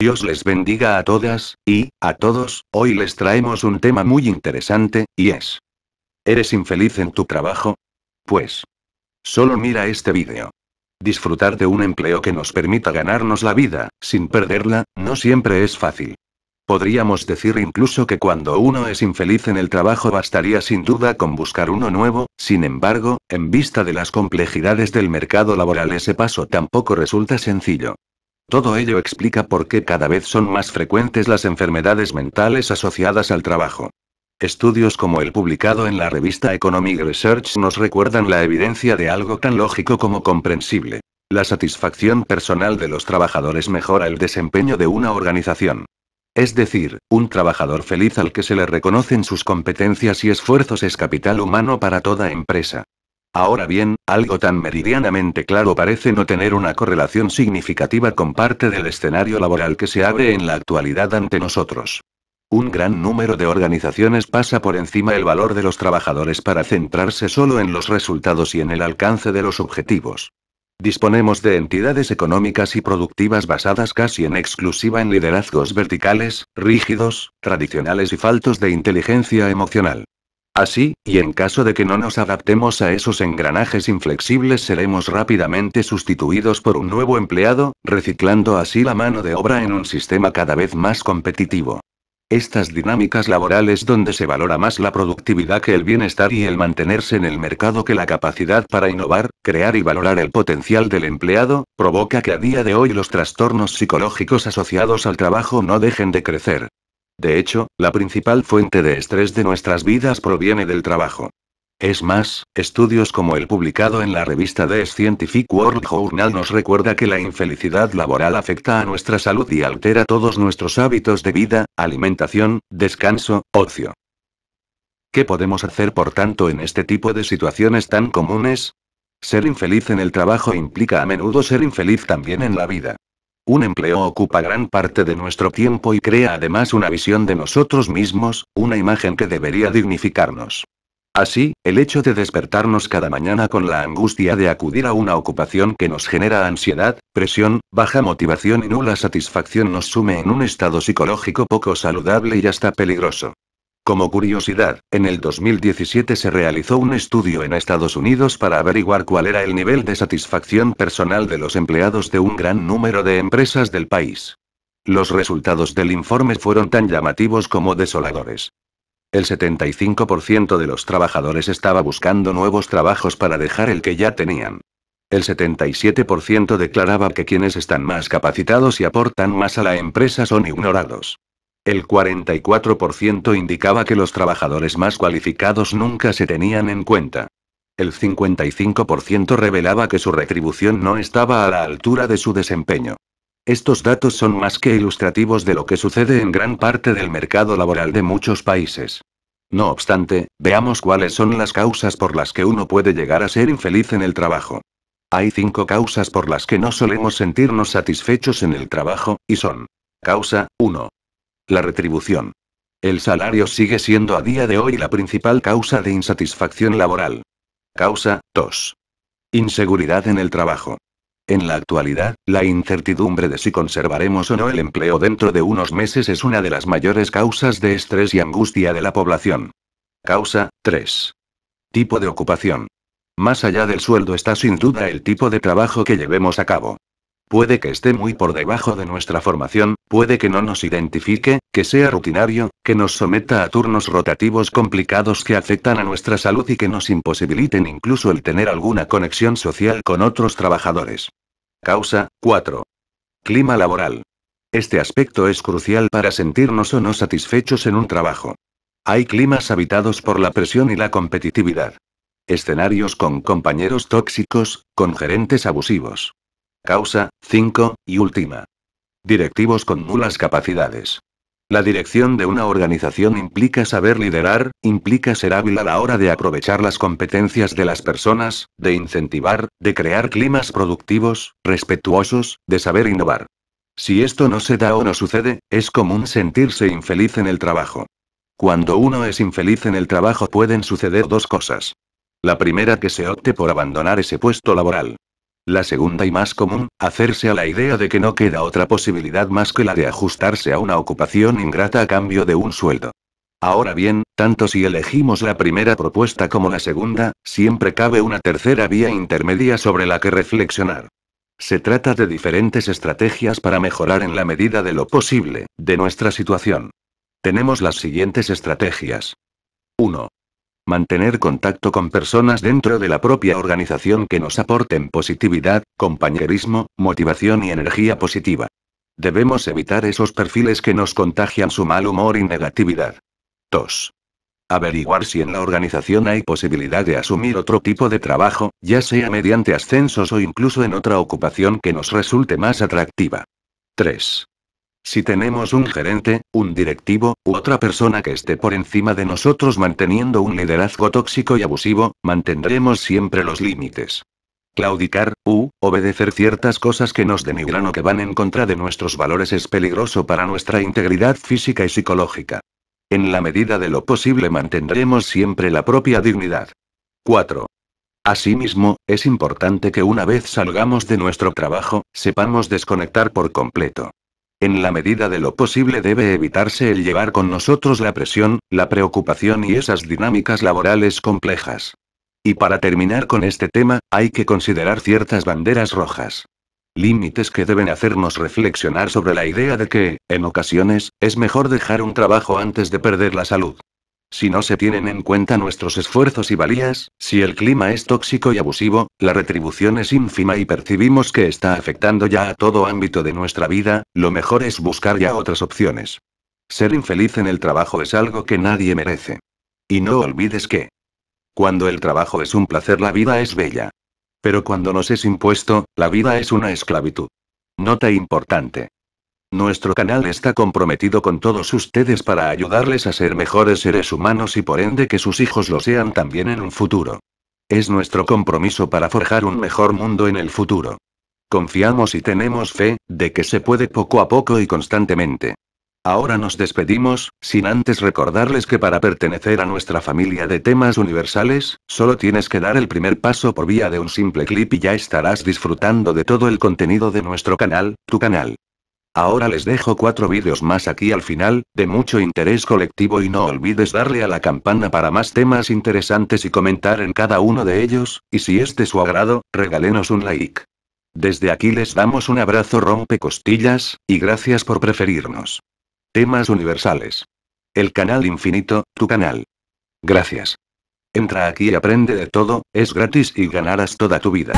Dios les bendiga a todas, y, a todos, hoy les traemos un tema muy interesante, y es. ¿Eres infeliz en tu trabajo? Pues. Solo mira este vídeo. Disfrutar de un empleo que nos permita ganarnos la vida, sin perderla, no siempre es fácil. Podríamos decir incluso que cuando uno es infeliz en el trabajo bastaría sin duda con buscar uno nuevo, sin embargo, en vista de las complejidades del mercado laboral ese paso tampoco resulta sencillo. Todo ello explica por qué cada vez son más frecuentes las enfermedades mentales asociadas al trabajo. Estudios como el publicado en la revista Economic Research nos recuerdan la evidencia de algo tan lógico como comprensible. La satisfacción personal de los trabajadores mejora el desempeño de una organización. Es decir, un trabajador feliz al que se le reconocen sus competencias y esfuerzos es capital humano para toda empresa. Ahora bien, algo tan meridianamente claro parece no tener una correlación significativa con parte del escenario laboral que se abre en la actualidad ante nosotros. Un gran número de organizaciones pasa por encima el valor de los trabajadores para centrarse solo en los resultados y en el alcance de los objetivos. Disponemos de entidades económicas y productivas basadas casi en exclusiva en liderazgos verticales, rígidos, tradicionales y faltos de inteligencia emocional. Así, y en caso de que no nos adaptemos a esos engranajes inflexibles seremos rápidamente sustituidos por un nuevo empleado, reciclando así la mano de obra en un sistema cada vez más competitivo. Estas dinámicas laborales donde se valora más la productividad que el bienestar y el mantenerse en el mercado que la capacidad para innovar, crear y valorar el potencial del empleado, provoca que a día de hoy los trastornos psicológicos asociados al trabajo no dejen de crecer. De hecho, la principal fuente de estrés de nuestras vidas proviene del trabajo. Es más, estudios como el publicado en la revista The Scientific World Journal nos recuerda que la infelicidad laboral afecta a nuestra salud y altera todos nuestros hábitos de vida, alimentación, descanso, ocio. ¿Qué podemos hacer por tanto en este tipo de situaciones tan comunes? Ser infeliz en el trabajo implica a menudo ser infeliz también en la vida. Un empleo ocupa gran parte de nuestro tiempo y crea además una visión de nosotros mismos, una imagen que debería dignificarnos. Así, el hecho de despertarnos cada mañana con la angustia de acudir a una ocupación que nos genera ansiedad, presión, baja motivación y nula satisfacción nos sume en un estado psicológico poco saludable y hasta peligroso. Como curiosidad, en el 2017 se realizó un estudio en Estados Unidos para averiguar cuál era el nivel de satisfacción personal de los empleados de un gran número de empresas del país. Los resultados del informe fueron tan llamativos como desoladores. El 75% de los trabajadores estaba buscando nuevos trabajos para dejar el que ya tenían. El 77% declaraba que quienes están más capacitados y aportan más a la empresa son ignorados. El 44% indicaba que los trabajadores más cualificados nunca se tenían en cuenta. El 55% revelaba que su retribución no estaba a la altura de su desempeño. Estos datos son más que ilustrativos de lo que sucede en gran parte del mercado laboral de muchos países. No obstante, veamos cuáles son las causas por las que uno puede llegar a ser infeliz en el trabajo. Hay cinco causas por las que no solemos sentirnos satisfechos en el trabajo, y son. Causa 1. La retribución. El salario sigue siendo a día de hoy la principal causa de insatisfacción laboral. Causa 2. Inseguridad en el trabajo. En la actualidad, la incertidumbre de si conservaremos o no el empleo dentro de unos meses es una de las mayores causas de estrés y angustia de la población. Causa 3. Tipo de ocupación. Más allá del sueldo está sin duda el tipo de trabajo que llevemos a cabo. Puede que esté muy por debajo de nuestra formación, puede que no nos identifique, que sea rutinario, que nos someta a turnos rotativos complicados que afectan a nuestra salud y que nos imposibiliten incluso el tener alguna conexión social con otros trabajadores. Causa 4. Clima laboral. Este aspecto es crucial para sentirnos o no satisfechos en un trabajo. Hay climas habitados por la presión y la competitividad. Escenarios con compañeros tóxicos, con gerentes abusivos. Causa, 5, y última. Directivos con nulas capacidades. La dirección de una organización implica saber liderar, implica ser hábil a la hora de aprovechar las competencias de las personas, de incentivar, de crear climas productivos, respetuosos, de saber innovar. Si esto no se da o no sucede, es común sentirse infeliz en el trabajo. Cuando uno es infeliz en el trabajo pueden suceder dos cosas. La primera que se opte por abandonar ese puesto laboral. La segunda y más común, hacerse a la idea de que no queda otra posibilidad más que la de ajustarse a una ocupación ingrata a cambio de un sueldo. Ahora bien, tanto si elegimos la primera propuesta como la segunda, siempre cabe una tercera vía intermedia sobre la que reflexionar. Se trata de diferentes estrategias para mejorar en la medida de lo posible, de nuestra situación. Tenemos las siguientes estrategias. 1 mantener contacto con personas dentro de la propia organización que nos aporten positividad, compañerismo, motivación y energía positiva. Debemos evitar esos perfiles que nos contagian su mal humor y negatividad. 2. Averiguar si en la organización hay posibilidad de asumir otro tipo de trabajo, ya sea mediante ascensos o incluso en otra ocupación que nos resulte más atractiva. 3. Si tenemos un gerente, un directivo, u otra persona que esté por encima de nosotros manteniendo un liderazgo tóxico y abusivo, mantendremos siempre los límites. Claudicar, u, obedecer ciertas cosas que nos denigran o que van en contra de nuestros valores es peligroso para nuestra integridad física y psicológica. En la medida de lo posible mantendremos siempre la propia dignidad. 4. Asimismo, es importante que una vez salgamos de nuestro trabajo, sepamos desconectar por completo. En la medida de lo posible debe evitarse el llevar con nosotros la presión, la preocupación y esas dinámicas laborales complejas. Y para terminar con este tema, hay que considerar ciertas banderas rojas. Límites que deben hacernos reflexionar sobre la idea de que, en ocasiones, es mejor dejar un trabajo antes de perder la salud. Si no se tienen en cuenta nuestros esfuerzos y valías, si el clima es tóxico y abusivo, la retribución es ínfima y percibimos que está afectando ya a todo ámbito de nuestra vida, lo mejor es buscar ya otras opciones. Ser infeliz en el trabajo es algo que nadie merece. Y no olvides que, cuando el trabajo es un placer, la vida es bella. Pero cuando nos es impuesto, la vida es una esclavitud. Nota importante. Nuestro canal está comprometido con todos ustedes para ayudarles a ser mejores seres humanos y por ende que sus hijos lo sean también en un futuro. Es nuestro compromiso para forjar un mejor mundo en el futuro. Confiamos y tenemos fe, de que se puede poco a poco y constantemente. Ahora nos despedimos, sin antes recordarles que para pertenecer a nuestra familia de temas universales, solo tienes que dar el primer paso por vía de un simple clip y ya estarás disfrutando de todo el contenido de nuestro canal, tu canal. Ahora les dejo cuatro vídeos más aquí al final, de mucho interés colectivo y no olvides darle a la campana para más temas interesantes y comentar en cada uno de ellos, y si es de su agrado, regálenos un like. Desde aquí les damos un abrazo rompe costillas, y gracias por preferirnos. Temas universales. El canal infinito, tu canal. Gracias. Entra aquí y aprende de todo, es gratis y ganarás toda tu vida.